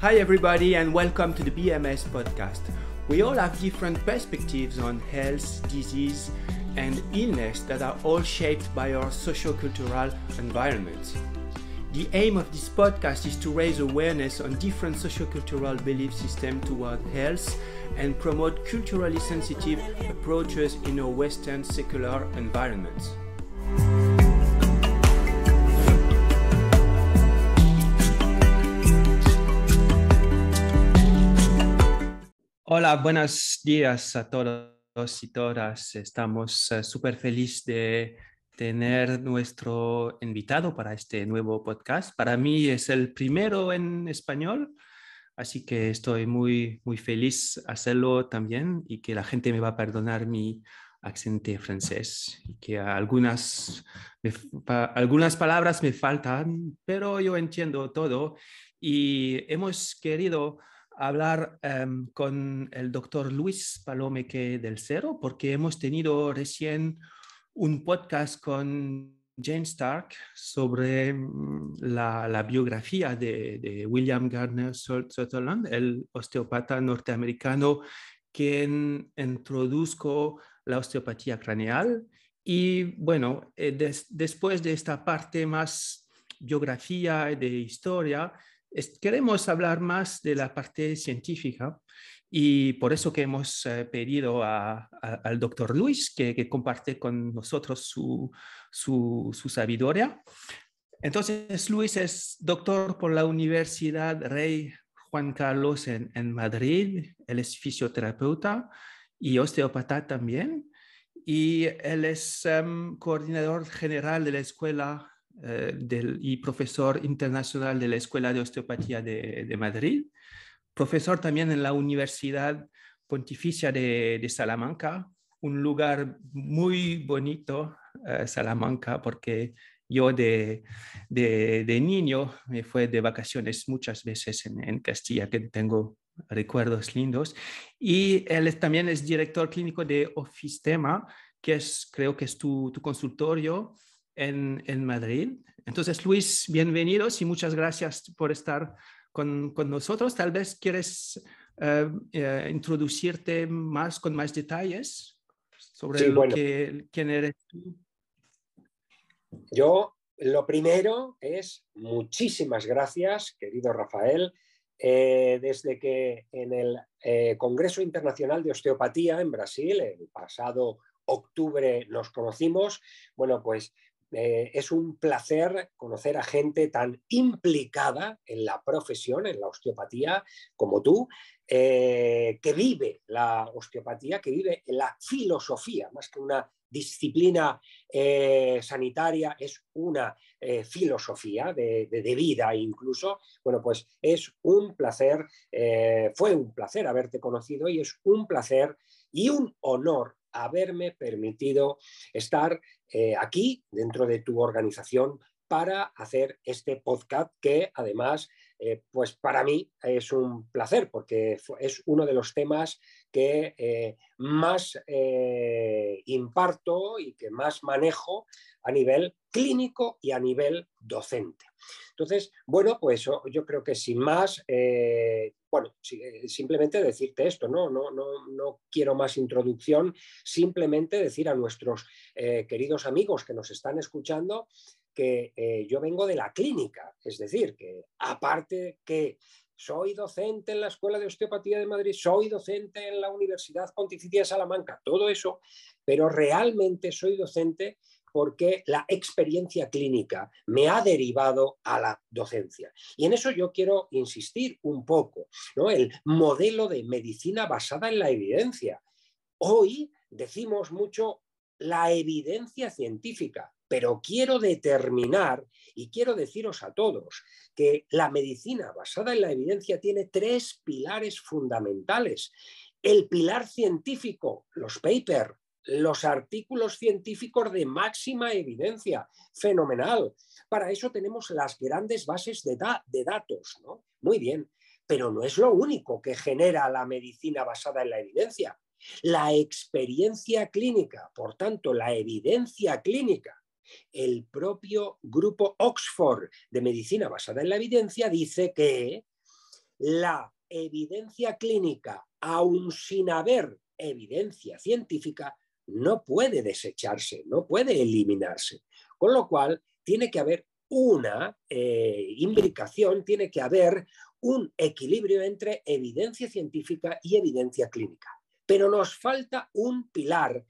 Hi, everybody, and welcome to the BMS podcast. We all have different perspectives on health, disease, and illness that are all shaped by our sociocultural environment. The aim of this podcast is to raise awareness on different sociocultural belief systems toward health and promote culturally sensitive approaches in our Western secular environment. Hola, buenos días a todos y todas. Estamos eh, súper felices de tener nuestro invitado para este nuevo podcast. Para mí es el primero en español, así que estoy muy, muy feliz hacerlo también y que la gente me va a perdonar mi acento francés y que algunas, algunas palabras me faltan, pero yo entiendo todo y hemos querido hablar em, con el doctor Luis Palomeque del Cero, porque hemos tenido recién un podcast con Jane Stark sobre mm, la, biografía de, William Gardner Sutherland, el osteopata norteamericano quien introdujo la osteopatía craneal. Y bueno, eh, después de esta parte más biografía de historia, queremos hablar más de la parte científica y por eso que hemos eh, pedido al doctor Luis que, comparte con nosotros su, sabiduría. Entonces, Luis es doctor por la Universidad Rey Juan Carlos en, Madrid, él es fisioterapeuta y osteopata también, y él es em, coordinador general de la Escuela eh, del, y profesor internacional de la Escuela de Osteopatía de, Madrid, profesor también en la Universidad Pontificia de, Salamanca, un lugar muy bonito, eh, Salamanca, porque yo de, de, niño me fue de vacaciones muchas veces en, en, Castilla, que tengo recuerdos lindos. Y él también es director clínico de Ofistema, que es, creo que es tu, tu consultorio en, Madrid. Entonces, Luis, bienvenidos y muchas gracias por estar con, nosotros. Tal vez quieres eh, eh, introducirte más con más detalles sobre quién eres tú. Yo lo primero es muchísimas gracias, querido Rafael. Eh, desde que en el Congreso Internacional de Osteopatía en Brasil, el pasado octubre, nos conocimos, bueno, pues eh, es un placer conocer a gente tan implicada en la profesión, en la osteopatía, como tú, eh, que vive la osteopatía, que vive la filosofía, más que una disciplina eh, sanitaria, es una filosofía de, de, vida incluso. Bueno, pues es un placer, fue un placer haberte conocido y es un placer y un honor haberme permitido estar eh, aquí dentro de tu organización para hacer este podcast que además, eh, pues para mí es un placer porque es uno de los temas que eh, más imparto y que más manejo a nivel clínico y a nivel docente. Entonces, bueno, pues yo creo que sin más, eh, bueno, eh, simplemente decirte esto, ¿no? No, no, quiero más introducción, simplemente decir a nuestros eh, queridos amigos que nos están escuchando que yo vengo de la clínica, es decir, que aparte que soy docente en la Escuela de Osteopatía de Madrid, soy docente en la Universidad Pontificia de Salamanca, todo eso, pero realmente soy docente porque la experiencia clínica me ha derivado a la docencia. Y en eso yo quiero insistir un poco, ¿no? El modelo de medicina basada en la evidencia. Hoy decimos mucho la evidencia científica, pero quiero determinar y quiero deciros a todos que la medicina basada en la evidencia tiene tres pilares fundamentales. El pilar científico, los papers, los artículos científicos de máxima evidencia. Fenomenal. Para eso tenemos las grandes bases de, datos. ¿no? Muy bien, pero no es lo único que genera la medicina basada en la evidencia. La experiencia clínica, por tanto, la evidencia clínica. El propio grupo Oxford de medicina basada en la evidencia dice que la evidencia clínica, aun sin haber evidencia científica, no puede desecharse, no puede eliminarse. Con lo cual, tiene que haber una eh, imbricación, tiene que haber un equilibrio entre evidencia científica y evidencia clínica. Pero nos falta un pilar,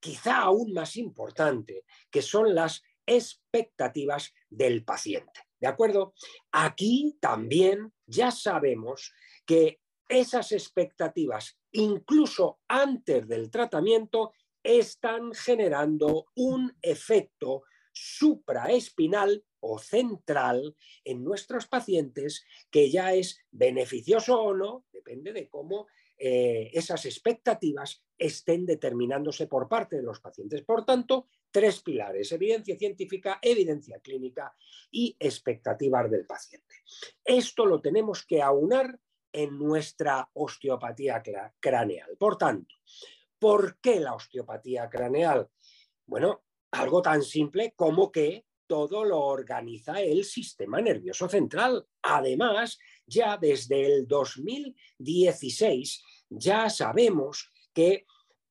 quizá aún más importante, que son las expectativas del paciente. ¿De acuerdo? Aquí también ya sabemos que esas expectativas incluso antes del tratamiento, están generando un efecto supraespinal o central en nuestros pacientes que ya es beneficioso o no, depende de cómo eh, esas expectativas estén determinándose por parte de los pacientes. Por tanto, tres pilares, evidencia científica, evidencia clínica y expectativas del paciente. Esto lo tenemos que aunar en nuestra osteopatía craneal. Por tanto, ¿por qué la osteopatía craneal? Bueno, algo tan simple como que todo lo organiza el sistema nervioso central. Además, ya desde el 2016 ya sabemos que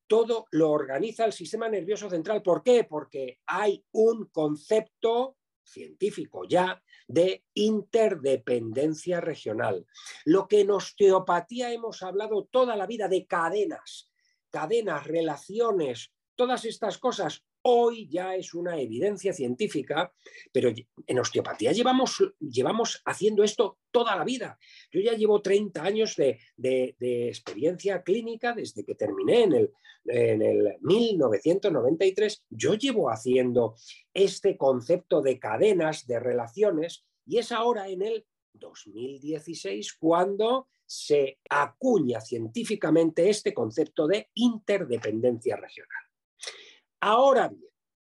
todo lo organiza el sistema nervioso central. ¿Por qué? Porque hay un concepto científico ya de interdependencia regional. Lo que en osteopatía hemos hablado toda la vida de cadenas, cadenas, relaciones, todas estas cosas Hoy ya es una evidencia científica, pero en osteopatía llevamos, haciendo esto toda la vida. Yo ya llevo 30 años de, experiencia clínica desde que terminé en el, en el 1993. Yo llevo haciendo este concepto de cadenas, de relaciones, y es ahora en el 2016 cuando se acuña científicamente este concepto de interdependencia regional. Ahora bien,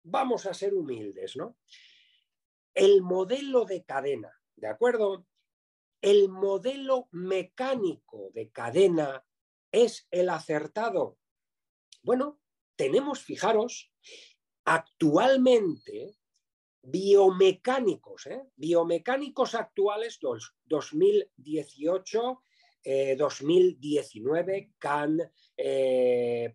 vamos a ser humildes, ¿no? El modelo de cadena, ¿de acuerdo? El modelo mecánico de cadena es el acertado. Bueno, tenemos, fijaros, actualmente biomecánicos, ¿eh? biomecánicos actuales 2018, 2019, Khan, eh,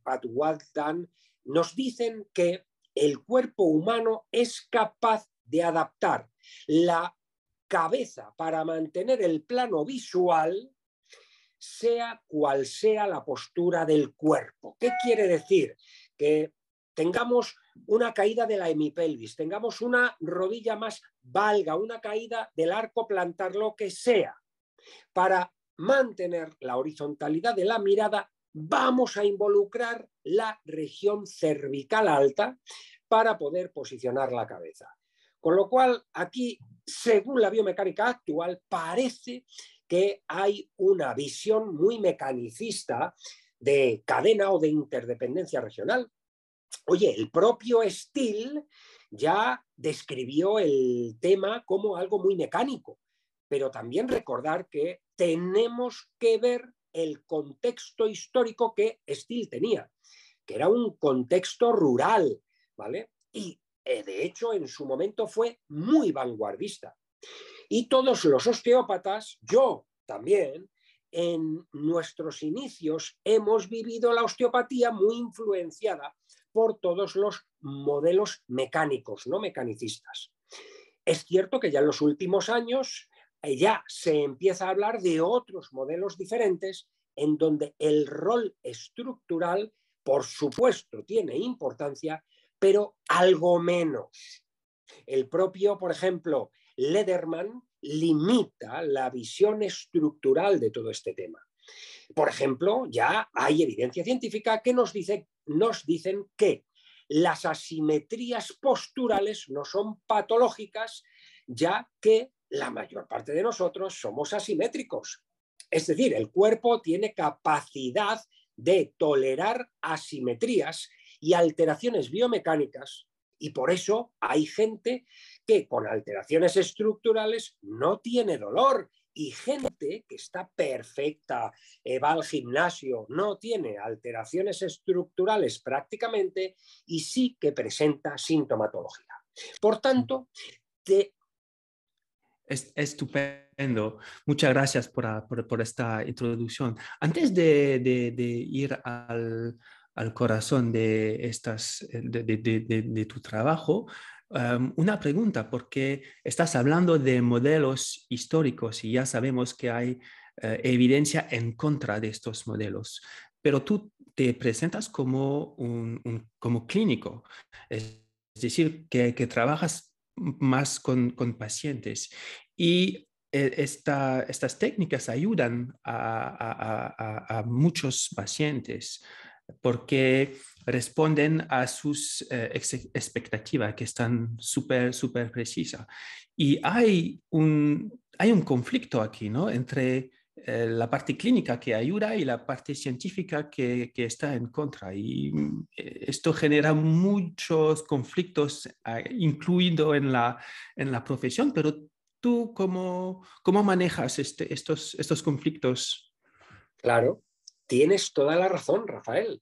nos dicen que el cuerpo humano es capaz de adaptar la cabeza para mantener el plano visual, sea cual sea la postura del cuerpo. ¿Qué quiere decir? Que tengamos una caída de la hemipelvis, tengamos una rodilla más valga, una caída del arco plantar, lo que sea, para mantener la horizontalidad de la mirada vamos a involucrar la región cervical alta para poder posicionar la cabeza. Con lo cual, aquí, según la biomecánica actual, parece que hay una visión muy mecanicista de cadena o de interdependencia regional. Oye, el propio Steele ya describió el tema como algo muy mecánico, pero también recordar que tenemos que ver el contexto histórico que Steele tenía, que era un contexto rural, ¿vale? Y eh, de hecho en su momento fue muy vanguardista. Y todos los osteópatas, yo también, en nuestros inicios hemos vivido la osteopatía muy influenciada por todos los modelos mecánicos, no mecanicistas. Es cierto que ya en los últimos años eh, ya se empieza a hablar de otros modelos diferentes en donde el rol estructural, por supuesto, tiene importancia, pero algo menos. El propio, por ejemplo, Lederman limita la visión estructural de todo este tema. Por ejemplo, ya hay evidencia científica que nos, dice, nos dicen que las asimetrías posturales no son patológicas, ya que la mayor parte de nosotros somos asimétricos. Es decir, el cuerpo tiene capacidad de tolerar asimetrías y alteraciones biomecánicas y por eso hay gente que con alteraciones estructurales no tiene dolor y gente que está perfecta, eh, va al gimnasio, no tiene alteraciones estructurales prácticamente y sí que presenta sintomatología. Por tanto, estupendo. Muchas gracias ah, por, esta introducción. Antes de, ir al, corazón de, estas, eh, de, tu trabajo, em, una pregunta, porque estás hablando de modelos históricos y ya sabemos que hay eh, evidencia en contra de estos modelos, pero tú te presentas como, un, como clínico, es decir, que trabajas más con, pacientes. Y eh, estas técnicas ayudan a, muchos pacientes porque responden a sus eh, expectativas que están súper, súper precisas. Y hay un, hay un conflicto aquí, ¿no? Entre eh, la parte clínica que ayuda y la parte científica que, está en contra. Y eh, esto genera muchos conflictos, eh, incluido en la, profesión, pero tú cómo, manejas este, estos, estos conflictos? Claro, tienes toda la razón, Rafael.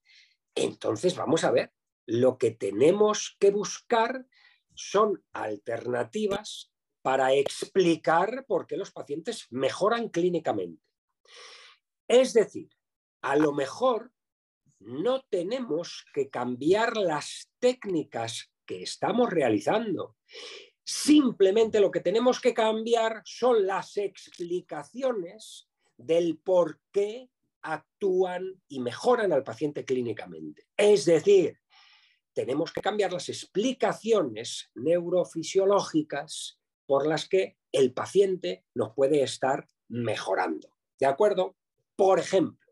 Entonces, vamos a ver, lo que tenemos que buscar son alternativas para explicar por qué los pacientes mejoran clínicamente. Es decir, a lo mejor no tenemos que cambiar las técnicas que estamos realizando. Simplemente lo que tenemos que cambiar son las explicaciones del por qué actúan y mejoran al paciente clínicamente. Es decir, tenemos que cambiar las explicaciones neurofisiológicas por las que el paciente nos puede estar mejorando. ¿De acuerdo? Por ejemplo,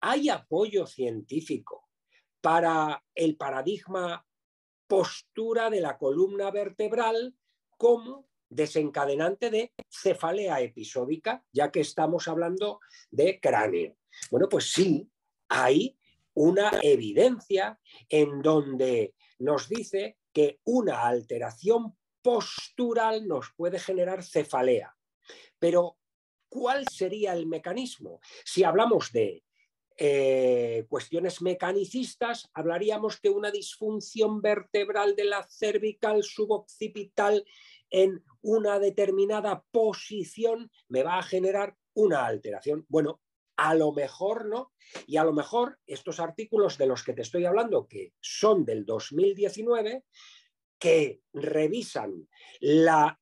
¿hay apoyo científico para el paradigma postura de la columna vertebral como desencadenante de cefalea episódica, ya que estamos hablando de cráneo? Bueno, pues sí, hay una evidencia en donde nos dice que una alteración postural nos puede generar cefalea. Pero, ¿cuál sería el mecanismo? Si hablamos de eh, cuestiones mecanicistas, hablaríamos que una disfunción vertebral de la cervical suboccipital en una determinada posición, me va a generar una alteración. Bueno, a lo mejor no, y a lo mejor estos artículos de los que te estoy hablando, que son del 2019, que revisan las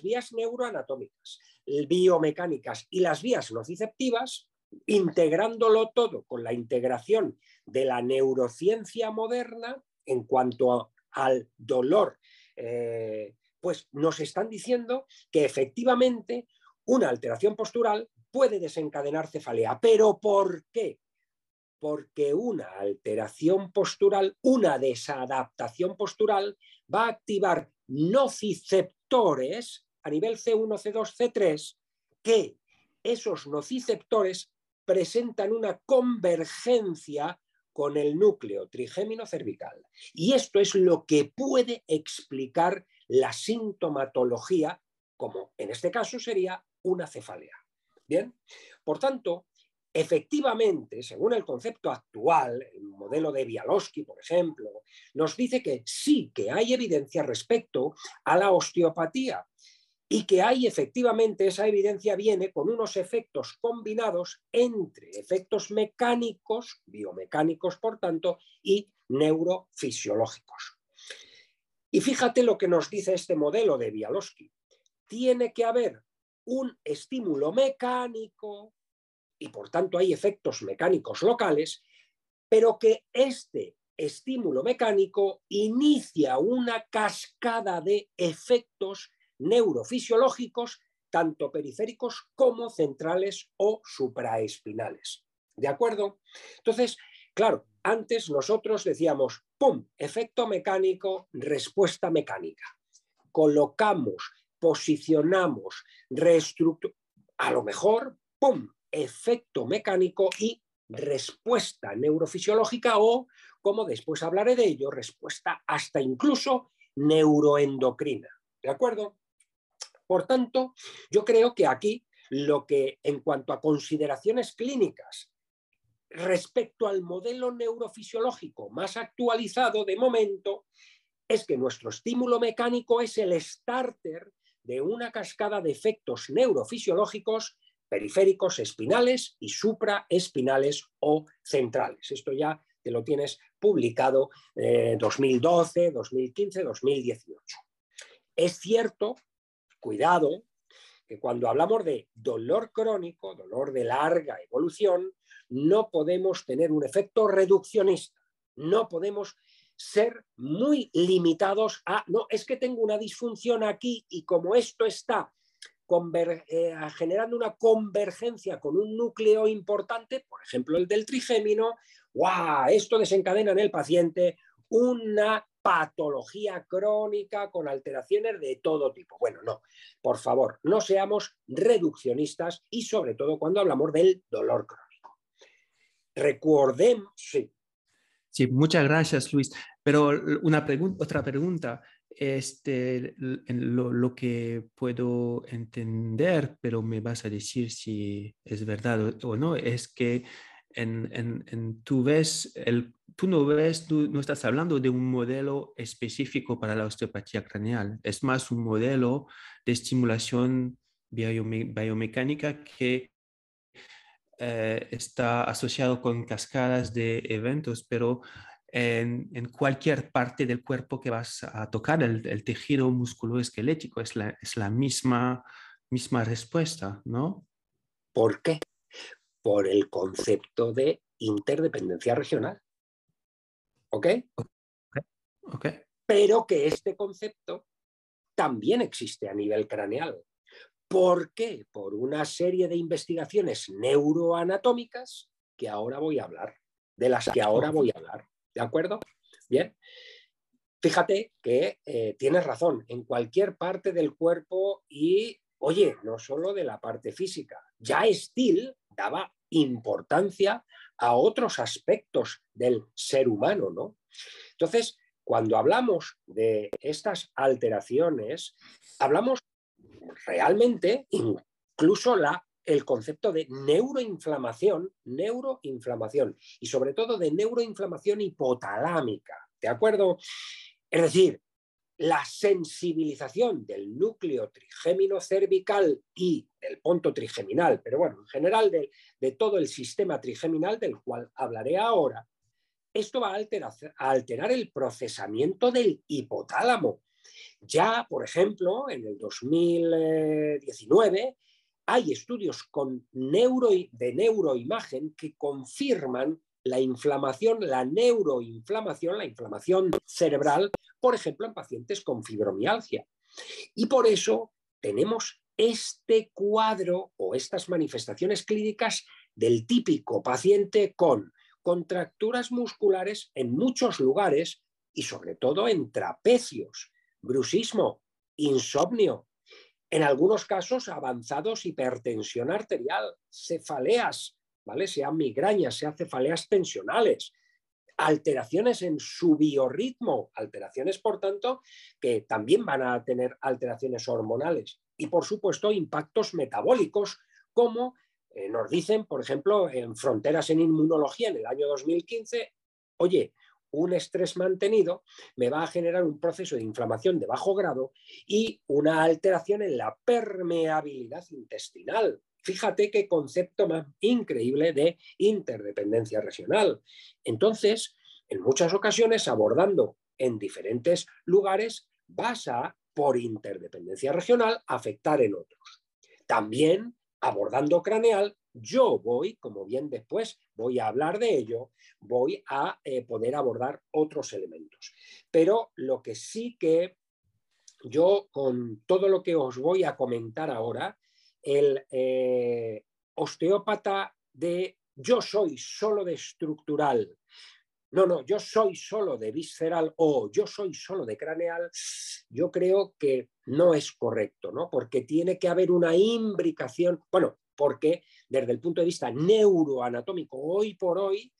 vías neuroanatómicas, biomecánicas y las vías nociceptivas, integrándolo todo con la integración de la neurociencia moderna en cuanto al dolor, eh, pues nos están diciendo que efectivamente una alteración postural puede desencadenar cefalea. ¿Pero por qué? porque una alteración postural, una desadaptación postural, va a activar nociceptores a nivel C1, C2, C3, que esos nociceptores presentan una convergencia con el núcleo trigémino cervical. Y esto es lo que puede explicar la sintomatología, como en este caso sería una cefalea. Bien, por tanto, Efectivamente, según el concepto actual, el modelo de Bialowski, por ejemplo, nos dice que sí que hay evidencia respecto a la osteopatía y que hay efectivamente esa evidencia viene con unos efectos combinados entre efectos mecánicos, biomecánicos por tanto, y neurofisiológicos. Y fíjate lo que nos dice este modelo de Bialowski. Tiene que haber un estímulo mecánico y por tanto hay efectos mecánicos locales, pero que este estímulo mecánico inicia una cascada de efectos neurofisiológicos, tanto periféricos como centrales o supraespinales. ¿De acuerdo? Entonces, claro, antes nosotros decíamos, ¡pum!, efecto mecánico, respuesta mecánica. Colocamos, posicionamos, reestructuramos. A lo mejor, ¡pum!, efecto mecánico y respuesta neurofisiológica o, como después hablaré de ello, respuesta hasta incluso neuroendocrina. ¿De acuerdo? Por tanto, yo creo que aquí lo que en cuanto a consideraciones clínicas respecto al modelo neurofisiológico más actualizado de momento, es que nuestro estímulo mecánico es el starter de una cascada de efectos neurofisiológicos periféricos, espinales y supraespinales o centrales. Esto ya te lo tienes publicado 2012, 2015, 2018. Es cierto, cuidado, que cuando hablamos de dolor crónico, dolor de larga evolución, no podemos tener un efecto reduccionista, no podemos ser muy limitados a, no, es que tengo una disfunción aquí y como esto está eh, generando una convergencia con un núcleo importante, por ejemplo el del trigémino, ¡guau! Esto desencadena en el paciente una patología crónica con alteraciones de todo tipo. Bueno, no, por favor, no seamos reduccionistas y sobre todo cuando hablamos del dolor crónico. Recordemos, sí. Sí, muchas gracias, Luis. Pero una otra pregunta este, lo, que puedo entender, pero me vas a decir si es verdad o, no, es que en, tú ves, el, tú no ves, no estás hablando de un modelo específico para la osteopatía craneal, es más un modelo de estimulación biomecánica que eh, está asociado con cascadas de eventos, pero en, cualquier parte del cuerpo que vas a tocar, el, tejido musculoesquelético es la, misma, misma respuesta, ¿no? ¿Por qué? Por el concepto de interdependencia regional. ¿Ok? okay. Pero que este concepto también existe a nivel craneal. ¿Por qué? Por una serie de investigaciones neuroanatómicas que ahora voy a hablar, de las que ahora voy a hablar. ¿De acuerdo? Bien. Fíjate que eh, tienes razón, en cualquier parte del cuerpo y, oye, no solo de la parte física. Ya Steel daba importancia a otros aspectos del ser humano, ¿no? Entonces, cuando hablamos de estas alteraciones, hablamos realmente incluso la el concepto de neuroinflamación, neuroinflamación y sobre todo de neuroinflamación hipotalámica, ¿de acuerdo? Es decir, la sensibilización del núcleo trigémino cervical y del punto trigeminal, pero bueno, en general de, todo el sistema trigeminal del cual hablaré ahora, esto va a alterar, a alterar el procesamiento del hipotálamo. Ya, por ejemplo, en el 2019, hay estudios con neuro, de neuroimagen que confirman la inflamación, la neuroinflamación, la inflamación cerebral, por ejemplo, en pacientes con fibromialgia. Y por eso tenemos este cuadro o estas manifestaciones clínicas del típico paciente con contracturas musculares en muchos lugares y sobre todo en trapecios, bruxismo, insomnio, en algunos casos avanzados hipertensión arterial, cefaleas, ¿vale? Sean migrañas, sean cefaleas tensionales, alteraciones en su biorritmo, alteraciones, por tanto, que también van a tener alteraciones hormonales y, por supuesto, impactos metabólicos, como eh, nos dicen, por ejemplo, en Fronteras en Inmunología en el año 2015, oye, un estrés mantenido me va a generar un proceso de inflamación de bajo grado y una alteración en la permeabilidad intestinal. Fíjate qué concepto más increíble de interdependencia regional. Entonces, en muchas ocasiones, abordando en diferentes lugares, vas a, por interdependencia regional, afectar en otros. También abordando craneal, yo voy, como bien después voy a hablar de ello, voy a eh, poder abordar otros elementos. Pero lo que sí que yo con todo lo que os voy a comentar ahora, el eh, osteópata de yo soy solo de estructural, no, no, yo soy solo de visceral o yo soy solo de craneal, yo creo que no es correcto, ¿no? Porque tiene que haber una imbricación, bueno, porque desde el punto de vista neuroanatómico, hoy por hoy,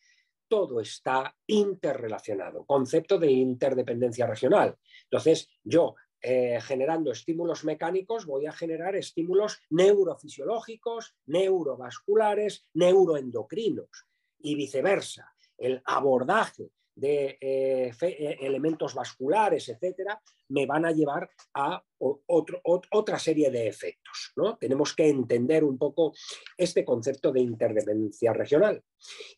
todo está interrelacionado, concepto de interdependencia regional. Entonces, yo eh, generando estímulos mecánicos voy a generar estímulos neurofisiológicos, neurovasculares, neuroendocrinos y viceversa. El abordaje de eh, eh, elementos vasculares, etcétera, me van a llevar a otra serie de efectos. ¿no? Tenemos que entender un poco este concepto de interdependencia regional.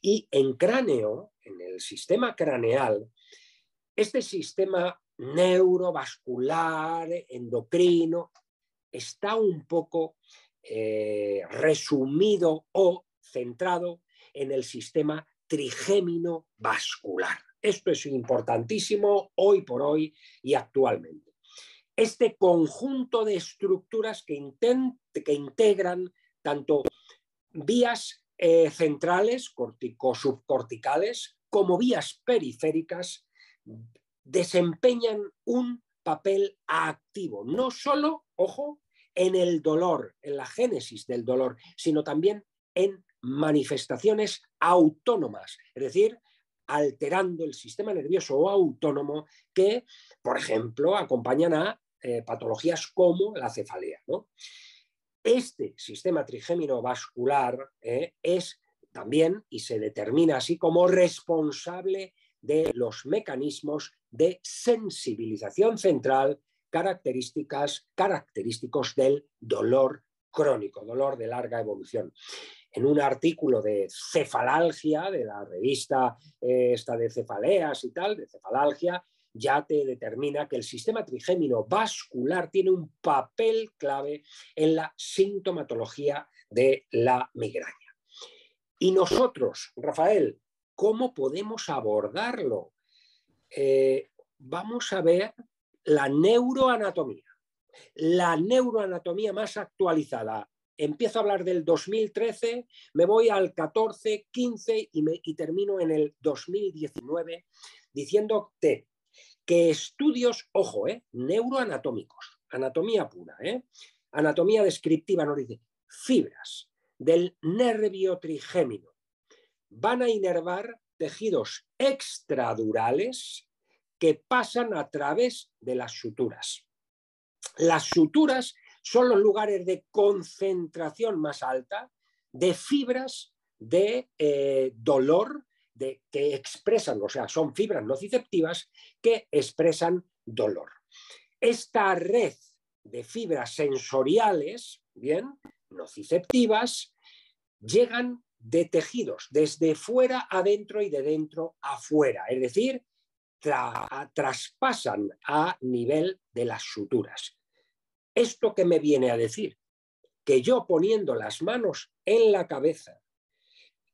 Y en cráneo, en el sistema craneal, este sistema neurovascular, endocrino, está un poco eh, resumido o centrado en el sistema trigémino vascular. Esto es importantísimo hoy por hoy y actualmente. Este conjunto de estructuras que, integran tanto vías eh, centrales, corticosubcorticales, subcorticales como vías periféricas, desempeñan un papel activo, no solo, ojo, en el dolor, en la génesis del dolor, sino también en manifestaciones autónomas, es decir, alterando el sistema nervioso autónomo que, por ejemplo, acompañan a eh, patologías como la cefalea. Este sistema trigémino vascular eh, es también y se determina así como responsable de los mecanismos de sensibilización central características, característicos del dolor crónico, dolor de larga evolución en un artículo de cefalalgia, de la revista eh, esta de cefaleas y tal, de cefalalgia, ya te determina que el sistema trigémino vascular tiene un papel clave en la sintomatología de la migraña. Y nosotros, Rafael, ¿cómo podemos abordarlo? Eh, vamos a ver la neuroanatomía, la neuroanatomía más actualizada empiezo a hablar del 2013, me voy al 14, 15 y, termino en el 2019 diciendo que estudios, ojo, eh, neuroanatómicos, anatomía pura, eh, anatomía descriptiva, no dice, fibras del nervio trigémino van a inervar tejidos extradurales que pasan a través de las suturas. Las suturas son los lugares de concentración más alta de fibras de eh, dolor que expresan, o sea, son fibras nociceptivas que expresan dolor. Esta red de fibras sensoriales, bien, nociceptivas, llegan de tejidos, desde fuera adentro y de dentro afuera, es decir, traspasan a nivel de las suturas. Esto que me viene a decir, que yo poniendo las manos en la cabeza,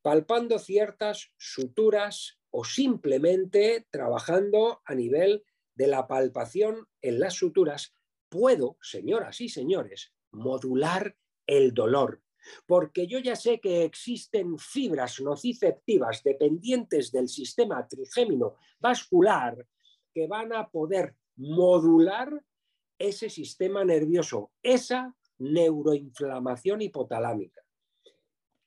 palpando ciertas suturas o simplemente trabajando a nivel de la palpación en las suturas, puedo, señoras y señores, modular el dolor, porque yo ya sé que existen fibras nociceptivas dependientes del sistema trigémino vascular que van a poder modular ese sistema nervioso, esa neuroinflamación hipotalámica.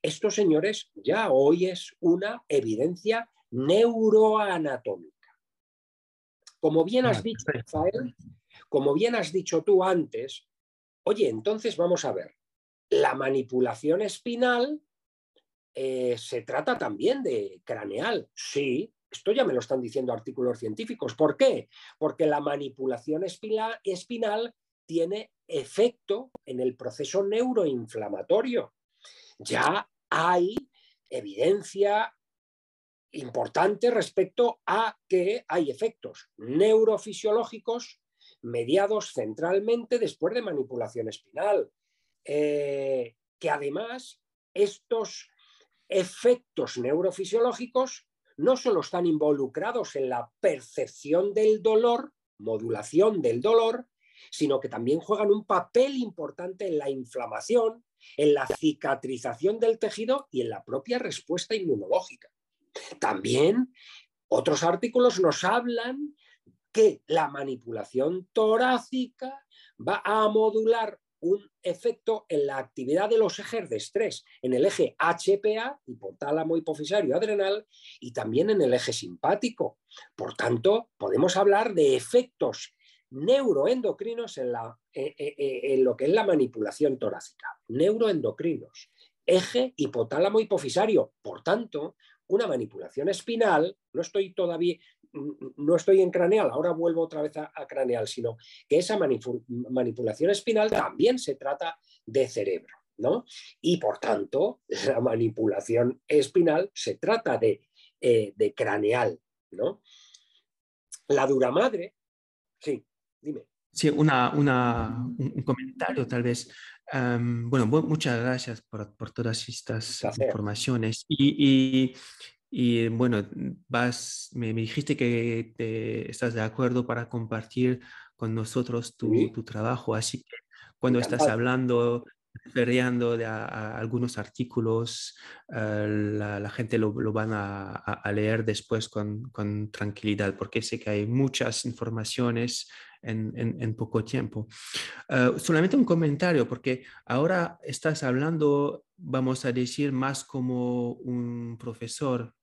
Esto, señores, ya hoy es una evidencia neuroanatómica. Como bien has ah, dicho, Rafael, como bien has dicho tú antes, oye, entonces vamos a ver, la manipulación espinal eh, se trata también de craneal, sí, esto ya me lo están diciendo artículos científicos. ¿Por qué? Porque la manipulación espinal tiene efecto en el proceso neuroinflamatorio. Ya hay evidencia importante respecto a que hay efectos neurofisiológicos mediados centralmente después de manipulación espinal, eh, que además estos efectos neurofisiológicos no solo están involucrados en la percepción del dolor, modulación del dolor, sino que también juegan un papel importante en la inflamación, en la cicatrización del tejido y en la propia respuesta inmunológica. También otros artículos nos hablan que la manipulación torácica va a modular un efecto en la actividad de los ejes de estrés, en el eje HPA, hipotálamo hipofisario adrenal, y también en el eje simpático. Por tanto, podemos hablar de efectos neuroendocrinos en, la, eh, eh, eh, en lo que es la manipulación torácica. Neuroendocrinos, eje hipotálamo hipofisario. Por tanto, una manipulación espinal, no estoy todavía, no estoy en craneal, ahora vuelvo otra vez a, craneal, sino que esa manipulación espinal también se trata de cerebro, ¿no? Y por tanto, la manipulación espinal se trata de, eh, craneal, ¿no? La dura madre, sí, dime. Sí, una, un, comentario tal vez. Em, bueno, muchas gracias por, todas estas informaciones. y, y bueno, vas, me, dijiste que te, estás de acuerdo para compartir con nosotros tu, tu trabajo. Así que cuando estás hablando, refiriendo de a, algunos artículos, eh, la, gente lo, lo van a, leer después con, con, tranquilidad, porque sé que hay muchas informaciones en, en, poco tiempo. Eh, solamente un comentario, porque ahora estás hablando vamos a decir, más como un profesor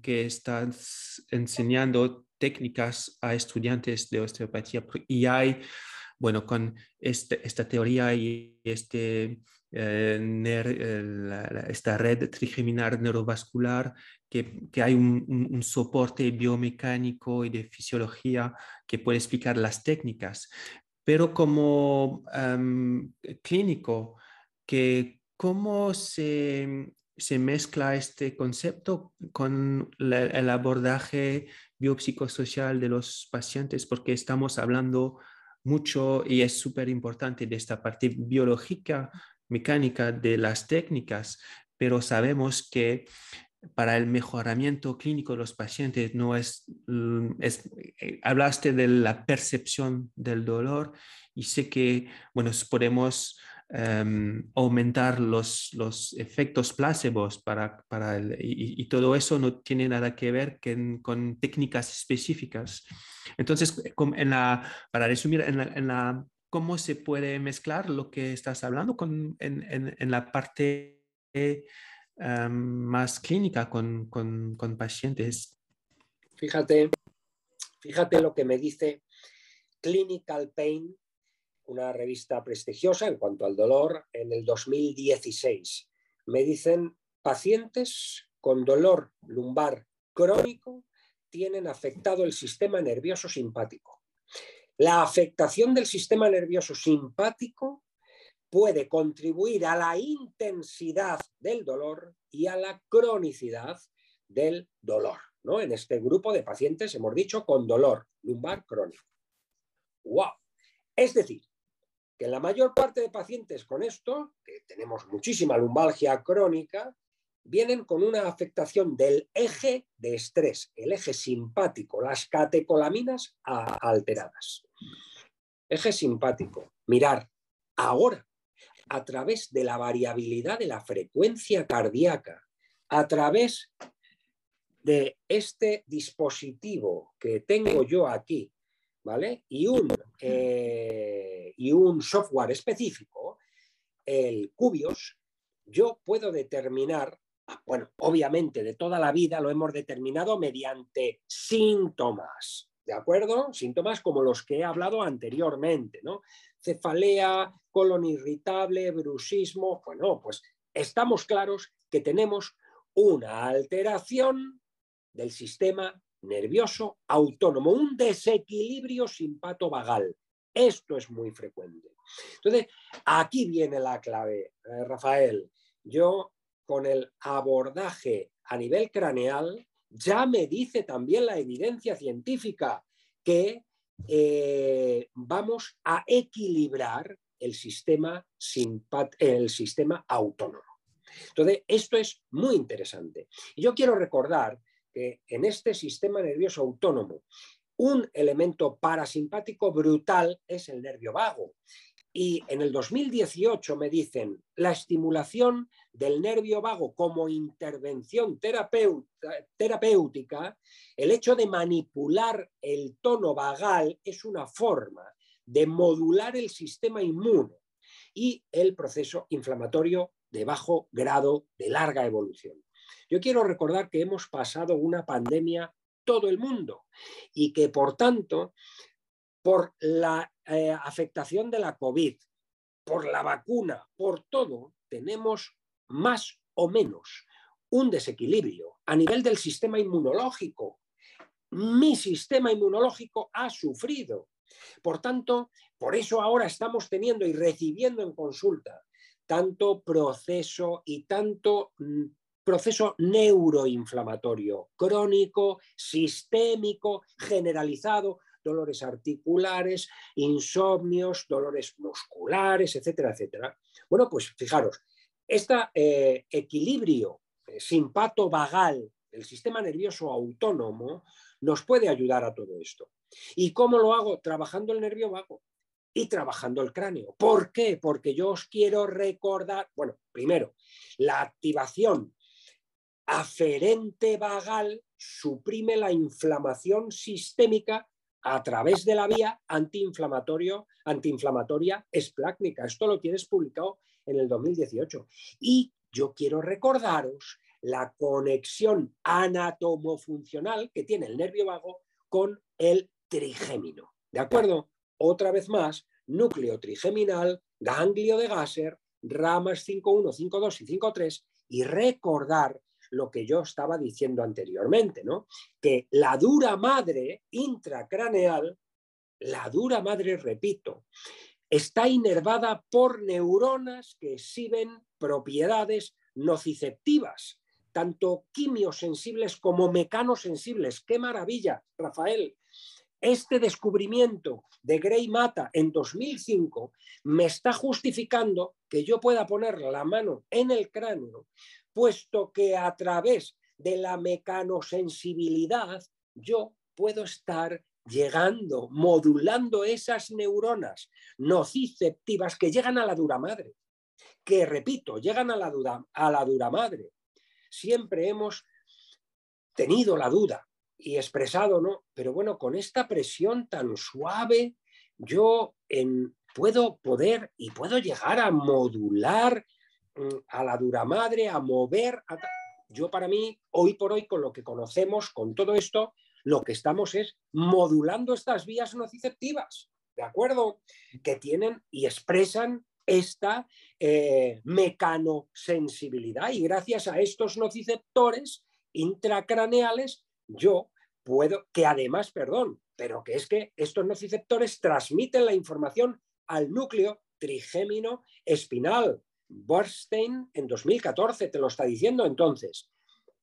que está enseñando técnicas a estudiantes de osteopatía. Y hay, bueno, con este, esta teoría y este, eh, eh, esta red trigeminar neurovascular, que, que hay un, soporte biomecánico y de fisiología que puede explicar las técnicas. Pero como clínico, que cómo se, se mezcla este concepto con el abordaje biopsicosocial de los pacientes, porque estamos hablando mucho y es súper importante de esta parte biológica, mecánica de las técnicas, pero sabemos que para el mejoramiento clínico de los pacientes no es, mm, es, eh, hablaste de la percepción del dolor y sé que, bueno, podemos Em, aumentar los, los efectos placebos para, y, todo eso no tiene nada que ver con técnicas específicas. Entonces, eh, para resumir, en ¿cómo se puede mezclar lo que estás hablando con, en, la parte em, más clínica con, pacientes? Fíjate, fíjate lo que me dice Clinical Pain una revista prestigiosa en cuanto al dolor en el 2016. Me dicen, pacientes con dolor lumbar crónico tienen afectado el sistema nervioso simpático. La afectación del sistema nervioso simpático puede contribuir a la intensidad del dolor y a la cronicidad del dolor. ¿no? En este grupo de pacientes hemos dicho con dolor lumbar crónico. ¡Wow! Es decir, que la mayor parte de pacientes con esto, que tenemos muchísima lumbalgia crónica, vienen con una afectación del eje de estrés, el eje simpático, las catecolaminas alteradas. Eje simpático, mirar ahora, a través de la variabilidad de la frecuencia cardíaca, a través de este dispositivo que tengo yo aquí, y un, eh, y un software específico, el Cubios, yo puedo determinar, ah, bueno, obviamente de toda la vida lo hemos determinado mediante síntomas, ¿de acuerdo? Síntomas como los que he hablado anteriormente, ¿no? Cefalea, colon irritable, bruxismo, bueno, pues estamos claros que tenemos una alteración del sistema nervioso autónomo, un desequilibrio simpato-vagal. Esto es muy frecuente. Entonces, aquí viene la clave, eh, Rafael. Yo con el abordaje a nivel craneal, ya me dice también la evidencia científica que eh, vamos a equilibrar el sistema, el sistema autónomo. Entonces, esto es muy interesante. yo quiero recordar en este sistema nervioso autónomo. Un elemento parasimpático brutal es el nervio vago. Y en el 2018 me dicen, la estimulación del nervio vago como intervención terapéutica, el hecho de manipular el tono vagal es una forma de modular el sistema inmune y el proceso inflamatorio de bajo grado de larga evolución. Yo quiero recordar que hemos pasado una pandemia todo el mundo y que, por tanto, por la eh, afectación de la COVID, por la vacuna, por todo, tenemos más o menos un desequilibrio a nivel del sistema inmunológico. Mi sistema inmunológico ha sufrido. Por tanto, por eso ahora estamos teniendo y recibiendo en consulta tanto proceso y tanto mm, proceso neuroinflamatorio crónico, sistémico, generalizado, dolores articulares, insomnios, dolores musculares, etcétera, etcétera. Bueno, pues fijaros, este eh, equilibrio eh, simpato-vagal del sistema nervioso autónomo nos puede ayudar a todo esto. ¿Y cómo lo hago? Trabajando el nervio vago y trabajando el cráneo. ¿Por qué? Porque yo os quiero recordar, bueno, primero, la activación aferente vagal suprime la inflamación sistémica a través de la vía antiinflamatorio, antiinflamatoria esplácnica. Esto lo tienes publicado en el 2018. Y yo quiero recordaros la conexión anatomofuncional que tiene el nervio vago con el trigémino. ¿De acuerdo? Otra vez más, núcleo trigeminal, ganglio de Gasser, ramas 5.1, 5.2 y 5.3 y recordar lo que yo estaba diciendo anteriormente, ¿no? Que la dura madre intracraneal, la dura madre, repito, está inervada por neuronas que exhiben propiedades nociceptivas, tanto quimiosensibles como mecanosensibles. ¡Qué maravilla, Rafael! Este descubrimiento de Grey Mata en 2005 me está justificando que yo pueda poner la mano en el cráneo puesto que a través de la mecanosensibilidad yo puedo estar llegando, modulando esas neuronas nociceptivas que llegan a la dura madre, que repito, llegan a la, dura, a la madre. Siempre hemos tenido la duda y expresado, ¿no? Pero bueno, con esta presión tan suave, yo en, puedo poder y puedo llegar a modular a la dura madre, a mover. Yo para mí, hoy por hoy, con lo que conocemos, con todo esto, lo que estamos es modulando estas vías nociceptivas, ¿de acuerdo? Que tienen y expresan esta eh, mecanosensibilidad. Y gracias a estos nociceptores intracraneales, yo puedo, que además, perdón, pero que es que estos nociceptores transmiten la información al núcleo trigémino espinal, Borstein en 2014 te lo está diciendo. Entonces,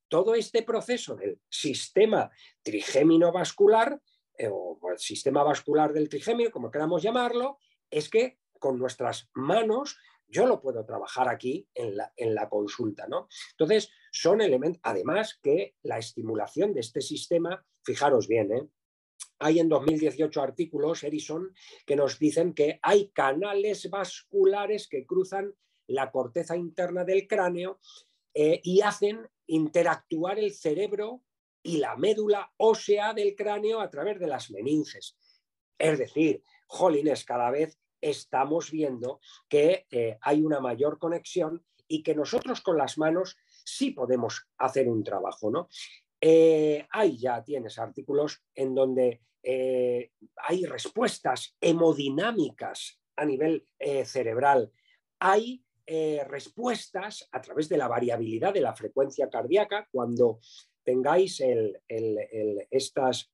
todo este proceso del sistema trigémino vascular eh, o el sistema vascular del trigémino, como queramos llamarlo, es que con nuestras manos yo lo puedo trabajar aquí en la, en la consulta. Entonces, son elementos, además que la estimulación de este sistema, fijaros bien, ¿eh? hay en 2018 artículos, Erison, que nos dicen que hay canales vasculares que cruzan la corteza interna del cráneo eh, y hacen interactuar el cerebro y la médula ósea del cráneo a través de las meninges. Es decir, jolines, cada vez estamos viendo que eh, hay una mayor conexión y que nosotros con las manos sí podemos hacer un trabajo, ¿no? Eh, ahí ya tienes artículos en donde hay respuestas hemodinámicas a nivel cerebral. Hay eh, respuestas a través de la variabilidad de la frecuencia cardíaca cuando tengáis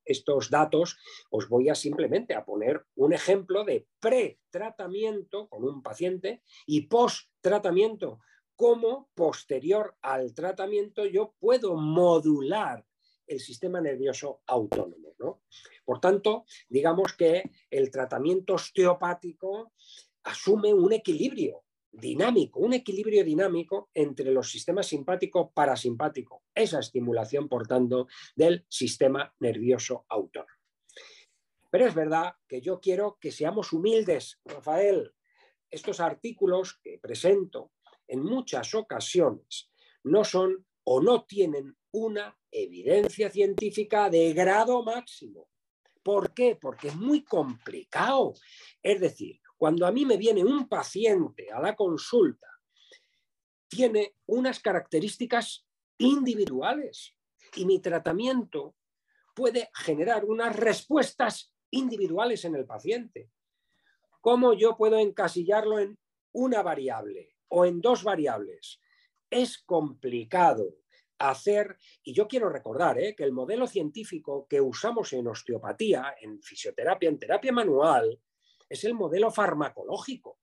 estos datos, os voy a simplemente a poner un ejemplo de pretratamiento con un paciente y post-tratamiento, cómo posterior al tratamiento yo puedo modular el sistema nervioso autónomo. Por tanto, digamos que el tratamiento osteopático asume un equilibrio dinámico, un equilibrio dinámico entre los sistemas simpático-parasimpático, esa estimulación, por tanto, del sistema nervioso autónomo. Pero es verdad que yo quiero que seamos humildes, Rafael. Estos artículos que presento en muchas ocasiones no son o no tienen una evidencia científica de grado máximo. ¿Por qué? Porque es muy complicado. Es decir, cuando a mí me viene un paciente a la consulta, tiene unas características individuales y mi tratamiento puede generar unas respuestas individuales en el paciente. ¿Cómo yo puedo encasillarlo en una variable o en dos variables? Es complicado hacer, y yo quiero recordar ¿eh? que el modelo científico que usamos en osteopatía, en fisioterapia, en terapia manual, es el modelo farmacológico.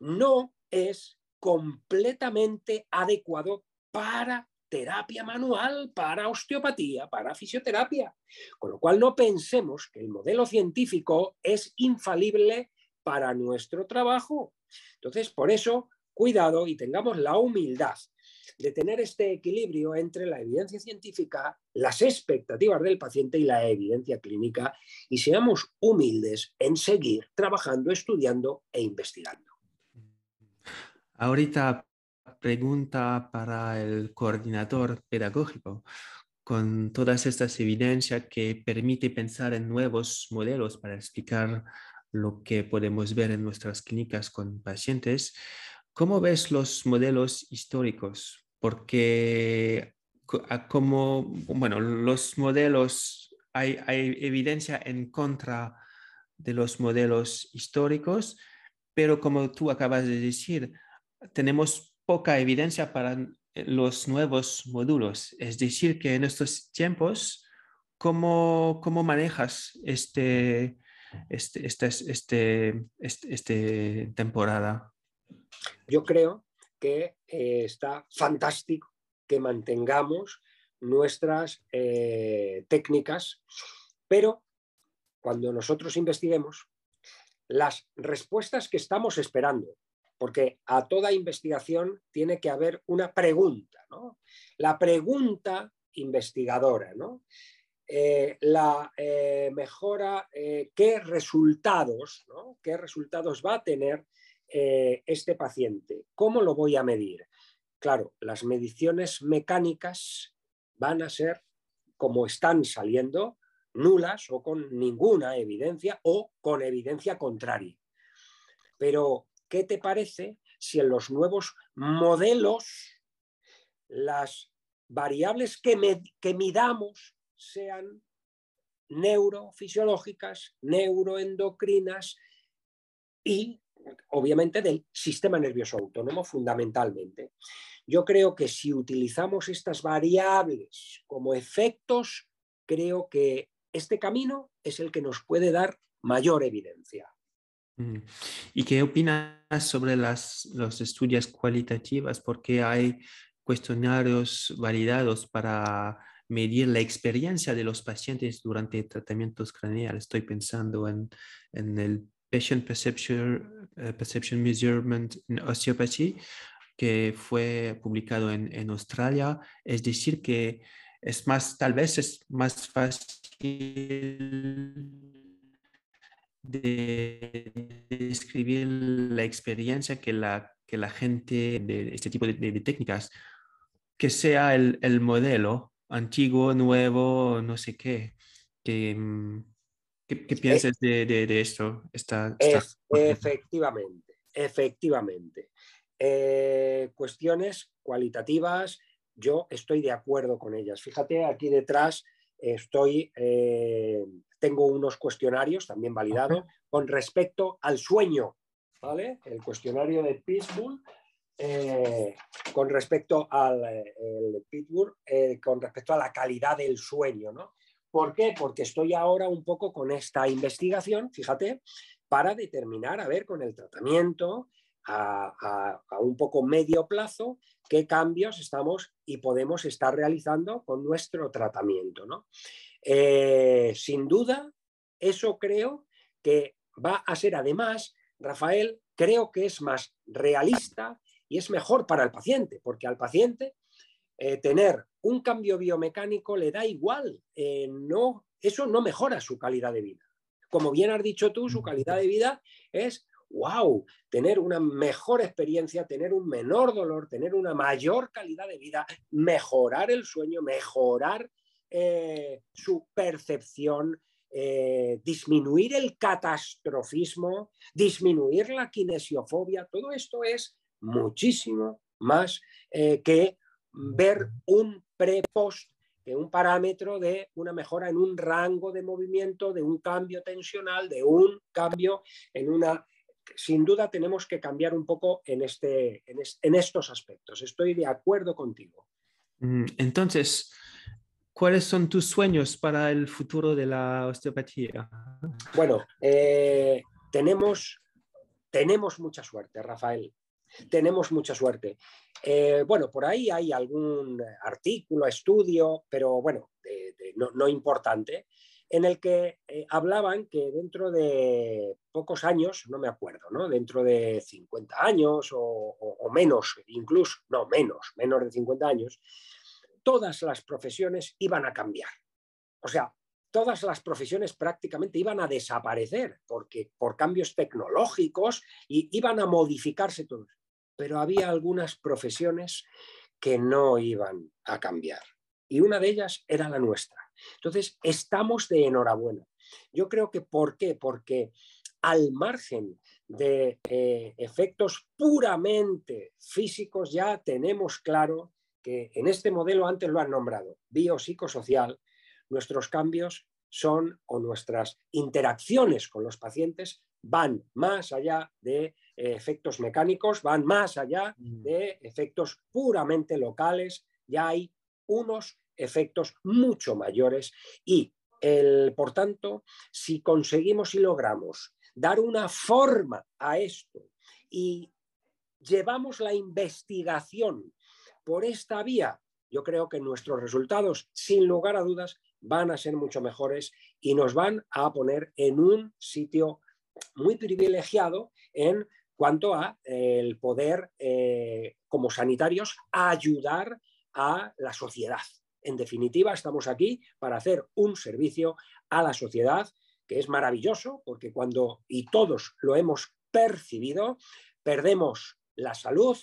No es completamente adecuado para terapia manual, para osteopatía, para fisioterapia. Con lo cual no pensemos que el modelo científico es infalible para nuestro trabajo. Entonces, por eso, cuidado y tengamos la humildad de tener este equilibrio entre la evidencia científica, las expectativas del paciente y la evidencia clínica, y seamos humildes en seguir trabajando, estudiando e investigando. Ahorita pregunta para el coordinador pedagógico. Con todas estas evidencias que permite pensar en nuevos modelos para explicar lo que podemos ver en nuestras clínicas con pacientes, ¿Cómo ves los modelos históricos? Porque como, bueno, los modelos, hay, evidencia en contra de los modelos históricos, pero como tú acabas de decir, tenemos poca evidencia para eh, los nuevos módulos. Es decir, que en estos tiempos, ¿cómo, manejas este, este, este, este, este temporada? Yo creo que eh, está fantástico que mantengamos nuestras eh, técnicas, pero cuando nosotros investiguemos, las respuestas que estamos esperando, porque a toda investigación tiene que haber una pregunta, ¿no? La pregunta investigadora, ¿no? Eh, la mejora, qué resultados, ¿no? qué resultados va a tener eh, este paciente? ¿Cómo lo voy a medir? Claro, las mediciones mecánicas van a ser, como están saliendo, nulas o con ninguna evidencia o con evidencia contraria. Pero, ¿qué te parece si en los nuevos modelos las variables que, que midamos sean neurofisiológicas, neuroendocrinas y obviamente del sistema nervioso autónomo fundamentalmente. Yo creo que si utilizamos estas variables como efectos, creo que este camino es el que nos puede dar mayor evidencia. Mm. ¿Y qué opinas sobre las, los estudios cualitativos? Porque hay cuestionarios validados para medir la experiencia de los pacientes durante tratamientos craneales. Estoy pensando en, en el patient eh, perception, measurement in osteopathy, que fue publicado en, en, Australia. Es decir, que es más, tal vez es más fácil de describir la experiencia que la, que la gente de este tipo de, de técnicas, que sea el, el, modelo antiguo, nuevo, no sé qué, que mm, ¿Qué, eh, piensas de, de, esto? efectivamente, efectivamente. Eh, cuestiones cualitativas, yo estoy de acuerdo con ellas. Fíjate, aquí detrás estoy, eh, tengo unos cuestionarios también validados con respecto al sueño, ¿vale? El cuestionario de Pittsburgh. con respecto al Pittsburgh, con respecto a la calidad del sueño, ¿no? ¿Por qué? Porque estoy ahora un poco con esta investigación, fíjate, para determinar, a ver, con el tratamiento a, un poco medio plazo, qué cambios estamos y podemos estar realizando con nuestro tratamiento. ¿no? Eh, sin duda, eso creo que va a ser además, Rafael, creo que es más realista y es mejor para el paciente, porque al paciente eh, tener un cambio biomecánico le da igual, eh, no, eso no mejora su calidad de vida. Como bien has dicho tú, su calidad de vida es, wow, tener una mejor experiencia, tener un menor dolor, tener una mayor calidad de vida, mejorar el sueño, mejorar eh, su percepción, eh, disminuir el catastrofismo, disminuir la kinesiofobia, todo esto es muchísimo más que ver un pre-post, un parámetro de una mejora en un rango de movimiento, de un cambio tensional, de un cambio en una... Sin duda tenemos que cambiar un poco en, este, en, estos aspectos. Estoy de acuerdo contigo. Mm, entonces, ¿cuáles son tus sueños para el futuro de la osteopatía? Bueno, eh, tenemos, tenemos mucha suerte, Rafael tenemos mucha suerte. Eh, bueno, por ahí hay algún artículo, estudio, pero bueno, no, importante, en el que eh, hablaban que dentro de pocos años, no me acuerdo, dentro de 50 años o, menos, incluso, no, menos, menos de 50 años, todas las profesiones iban a cambiar. O sea, todas las profesiones prácticamente iban a desaparecer porque por cambios tecnológicos y iban a modificarse todos pero había algunas profesiones que no iban a cambiar. Y una de ellas era la nuestra. Entonces, estamos de enhorabuena. Yo creo que, ¿por qué? Porque al margen de eh, efectos puramente físicos, ya tenemos claro que en este modelo, antes lo han nombrado, biopsicosocial, nuestros cambios son o nuestras interacciones con los pacientes van más allá de eh, efectos mecánicos, van más allá mm. de efectos puramente locales, ya hay unos efectos mucho mayores y, el, por tanto, si conseguimos y logramos dar una forma a esto y llevamos la investigación por esta vía, yo creo que nuestros resultados, sin lugar a dudas, van a ser mucho mejores y nos van a poner en un sitio muy privilegiado en cuanto a el poder, eh, como sanitarios, ayudar a la sociedad. En definitiva, estamos aquí para hacer un servicio a la sociedad que es maravilloso porque cuando, y todos lo hemos percibido, perdemos la salud,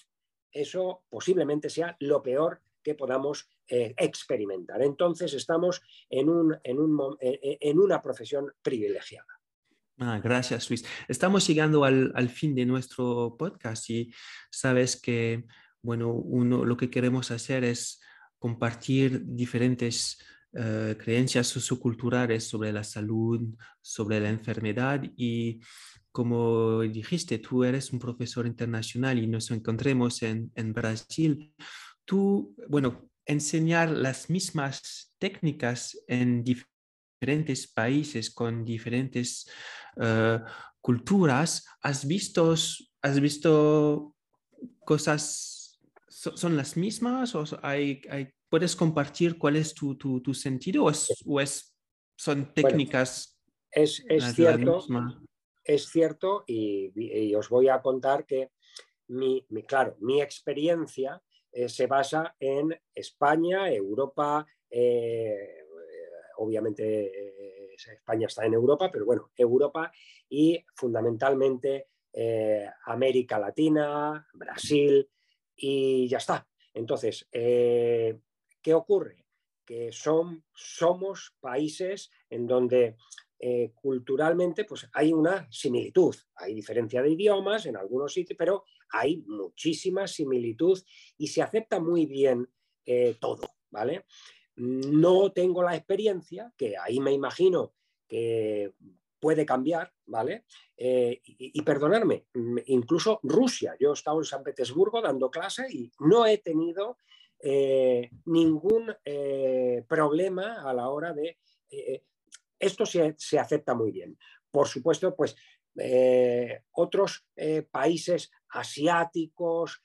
eso posiblemente sea lo peor que podamos eh, experimentar. Entonces estamos en, un, en una profesión privilegiada. Ah, gracias, Luis. Estamos llegando al, fin de nuestro podcast y sabes que, bueno, uno, lo que queremos hacer es compartir diferentes eh, creencias socioculturales sobre la salud, sobre la enfermedad y, como dijiste, tú eres un profesor internacional y nos encontremos en, en Brasil. Tú, bueno, enseñar las mismas técnicas en diferentes países, con diferentes eh, culturas, has visto, has visto cosas, ¿son las mismas? ¿O hay, ¿Puedes compartir cuál es tu, sentido o, es, son técnicas? es, es cierto, es cierto y, os voy a contar que mi, claro, mi experiencia eh, se basa en España, Europa, eh, obviamente eh, España está en Europa, pero bueno, Europa y fundamentalmente eh, América Latina, Brasil y ya está. Entonces, eh, ¿qué ocurre? Que son, somos países en donde culturalmente pues hay una similitud, hay diferencia de idiomas en algunos sitios, pero hay muchísima similitud y se acepta muy bien todo, ¿vale? No tengo la experiencia, que ahí me imagino que puede cambiar, ¿vale? Eh, y, perdonadme, perdonarme, incluso Rusia. Yo he estado en San Petersburgo dando clase y no he tenido eh, ningún eh, problema a la hora de... esto se, se, acepta muy bien. Por supuesto, pues otros países asiáticos,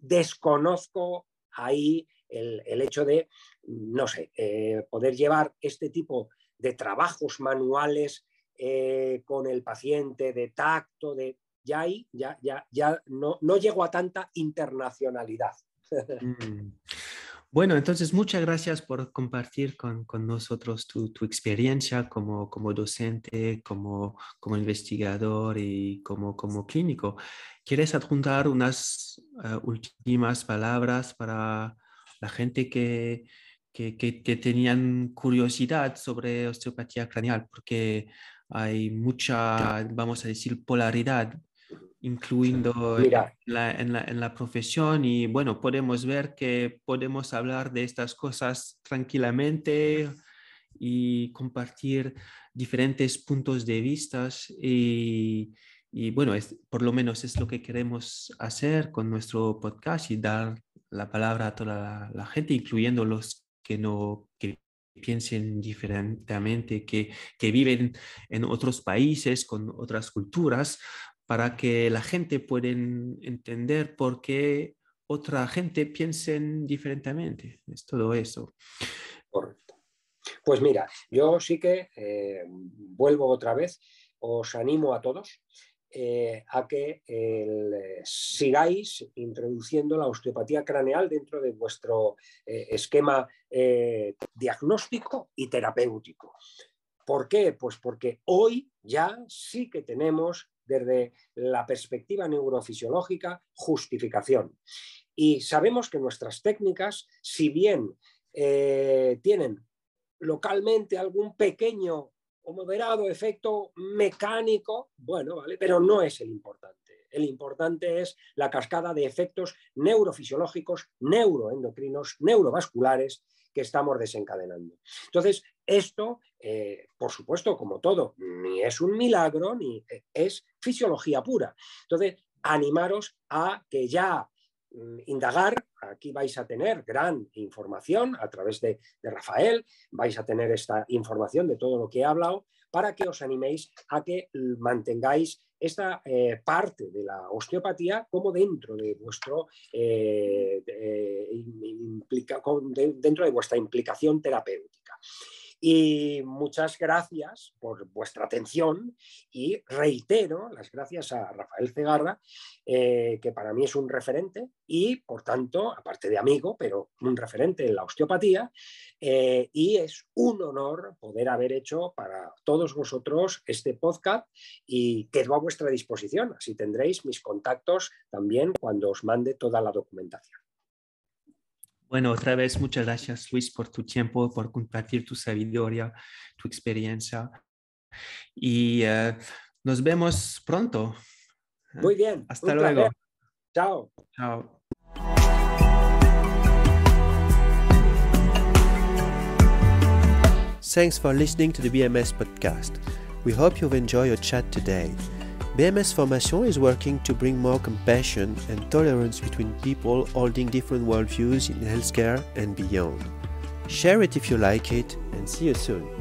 desconozco ahí el, hecho de, no sé, eh, poder llevar este tipo de trabajos manuales eh, con el paciente, de tacto, de ya ahí, ya, ya, no, no llego a tanta internacionalidad. Mm. Bueno, entonces muchas gracias por compartir con, nosotros tu, experiencia como, docente, como, investigador y como, como, clínico. ¿Quieres adjuntar unas eh, últimas palabras para la gente que, que, que, tenían curiosidad sobre osteopatía craneal, porque hay mucha, vamos a decir, polaridad, incluyendo en, la, en, la, profesión. Y bueno, podemos ver que podemos hablar de estas cosas tranquilamente y compartir diferentes puntos de vista. Y, y bueno, es, por lo menos es lo que queremos hacer con nuestro podcast y dar la palabra a toda la, gente, incluyendo los que no que piensen diferentemente, que, viven en otros países, con otras culturas, para que la gente pueda entender por qué otra gente piensen diferentemente. Es todo eso. Correcto. Pues mira, yo sí que eh, vuelvo otra vez, os animo a todos eh, a que eh, sigáis introduciendo la osteopatía craneal dentro de vuestro eh, esquema diagnóstico y terapéutico. ¿Por qué? Pues porque hoy ya sí que tenemos desde la perspectiva neurofisiológica justificación. Y sabemos que nuestras técnicas, si bien tienen localmente algún pequeño moderado efecto mecánico, bueno, ¿vale? Pero no es el importante. El importante es la cascada de efectos neurofisiológicos, neuroendocrinos, neurovasculares que estamos desencadenando. Entonces, esto, eh, por supuesto, como todo, ni es un milagro, ni eh, es fisiología pura. Entonces, animaros a que ya Mm, indagar, aquí vais a tener gran información a través de, Rafael, vais a tener esta información de todo lo que he hablado para que os animéis a que mantengáis esta eh, parte de la osteopatía como dentro de vuestro eh, eh, dentro de vuestra implicación terapéutica. Y muchas gracias por vuestra atención y reitero las gracias a Rafael Cegarra, eh, que para mí es un referente y, por tanto, aparte de amigo, pero un referente en la osteopatía. Eh, y es un honor poder haber hecho para todos vosotros este podcast y quedo a vuestra disposición. Así tendréis mis contactos también cuando os mande toda la documentación. Bueno, otra vez muchas gracias Luis por tu tiempo, por compartir tu sabiduría, tu experiencia. Y eh, nos vemos pronto. ¿eh? Muy bien. Hasta luego. Chao. Chao. Thanks for listening to the BMS podcast. We hope you've enjoyed your chat today. BMS Formation is working to bring more compassion and tolerance between people holding different worldviews in healthcare and beyond. Share it if you like it, and see you soon!